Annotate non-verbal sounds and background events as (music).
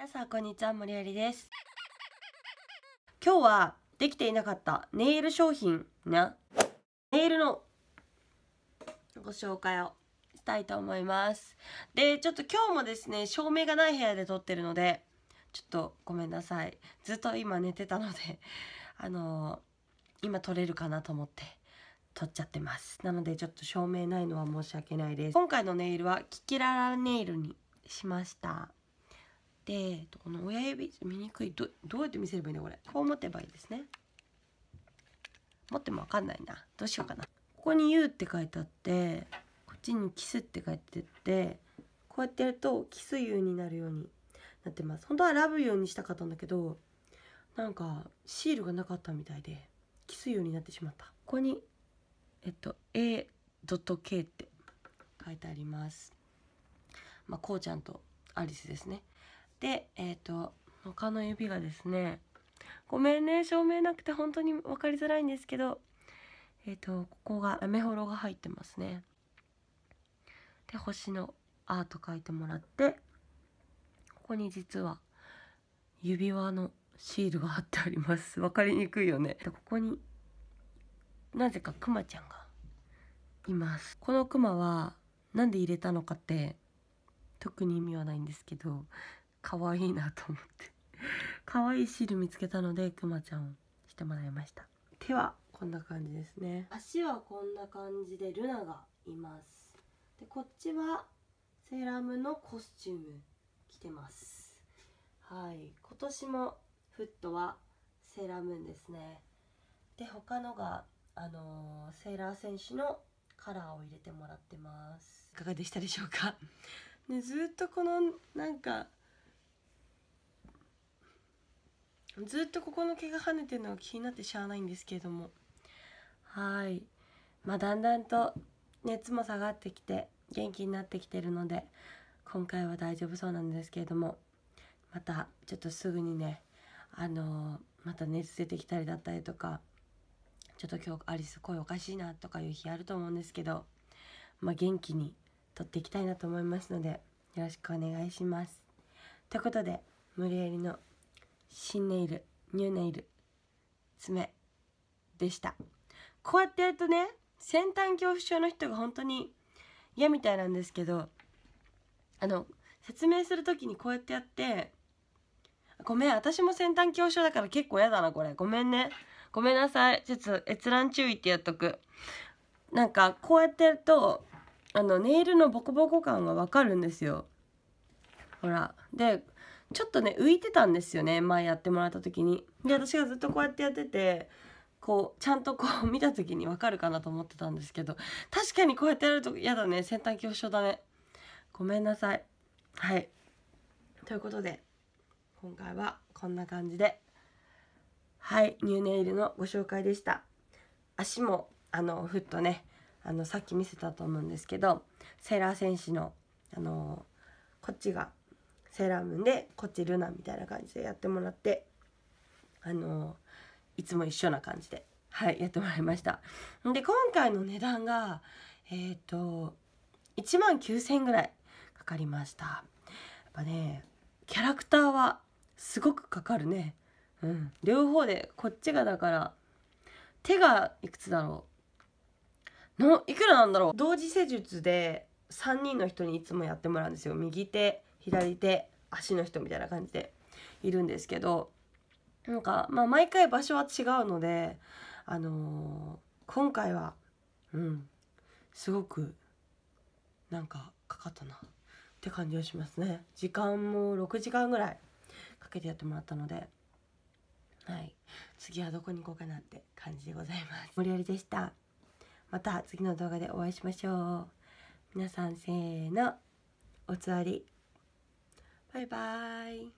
皆さんこんにちは森有です今日はできていなかったネイル商品なネイルのご紹介をしたいと思いますでちょっと今日もですね照明がない部屋で撮ってるのでちょっとごめんなさいずっと今寝てたので (laughs) あのー、今撮れるかなと思って撮っちゃってますなのでちょっと照明ないのは申し訳ないです今回のネイルはキキララネイルにしましたでこの親指見にくいどどうやって見せればいいのこれこう持てばいいですね持っても分かんないなどうしようかなここに「U」って書いてあってこっちに「キス」って書いてってこうやってやると「キス U」になるようになってます本当は「ラブ U」にしたかったんだけどなんかシールがなかったみたいでキス U になってしまったここにえっと A.K って書いてありますまあこうちゃんとアリスですねでえっ、ー、と他の指がですねごめんね照明なくて本当に分かりづらいんですけどえっ、ー、とここがメホロが入ってますねで星のアート描いてもらってここに実は指輪のシールが貼ってあります分かりにくいよねでここになぜかクマちゃんがいますこのクマは何で入れたのかって特に意味はないんですけど可愛いなと思って可愛いシール見つけたのでくまちゃんをしてもらいました手はこんな感じですね足はこんな感じでルナがいますでこっちはセーラームのコスチューム着てますはい今年もフットはセーラームーンですねで他のがあのー、セーラー選手のカラーを入れてもらってますいかがでしたでしょうかねずっとこのなんかずっとここの毛が跳ねてるのが気になってしゃあないんですけれどもはいまあだんだんと熱も下がってきて元気になってきてるので今回は大丈夫そうなんですけれどもまたちょっとすぐにねあのー、また熱出てきたりだったりとかちょっと今日アリス声おかしいなとかいう日あると思うんですけど、まあ、元気に撮っていきたいなと思いますのでよろしくお願いします。ということで無理やりの新ネイルニューネイル爪でしたこうやってやるとね先端恐怖症の人が本当に嫌みたいなんですけどあの説明する時にこうやってやってごめん私も先端恐怖症だから結構嫌だなこれごめんねごめんなさいちょっと閲覧注意ってやっとくなんかこうやってやるとあのネイルのボコボコ感がわかるんですよほらでちょっとね浮いてたんですよね前やってもらった時にで私がずっとこうやってやっててこうちゃんとこう見た時にわかるかなと思ってたんですけど確かにこうやってやると嫌だね先端恐怖症だねごめんなさいはいということで今回はこんな感じではいニューネイルのご紹介でした足もあのふっとねあのさっき見せたと思うんですけどセーラー戦士のあのこっちがセーラームーンでこっちルナみたいな感じでやってもらってあのいつも一緒な感じではいやってもらいましたで今回の値段がえっ、ー、と1万9000円ぐらいかかりましたやっぱねキャラクターはすごくかかるねうん両方でこっちがだから手がいくつだろうのいくらなんだろう同時施術で3人の人にいつもやってもらうんですよ右手左手足の人みたいな感じでいるんですけどなんか、まあ、毎回場所は違うので、あのー、今回はうんすごくなんかかかったなって感じがしますね時間も6時間ぐらいかけてやってもらったので。はい、次はどこに行こうかなって感じでございます。森やりでした。また次の動画でお会いしましょう。皆さんせーのおつわりバイバイ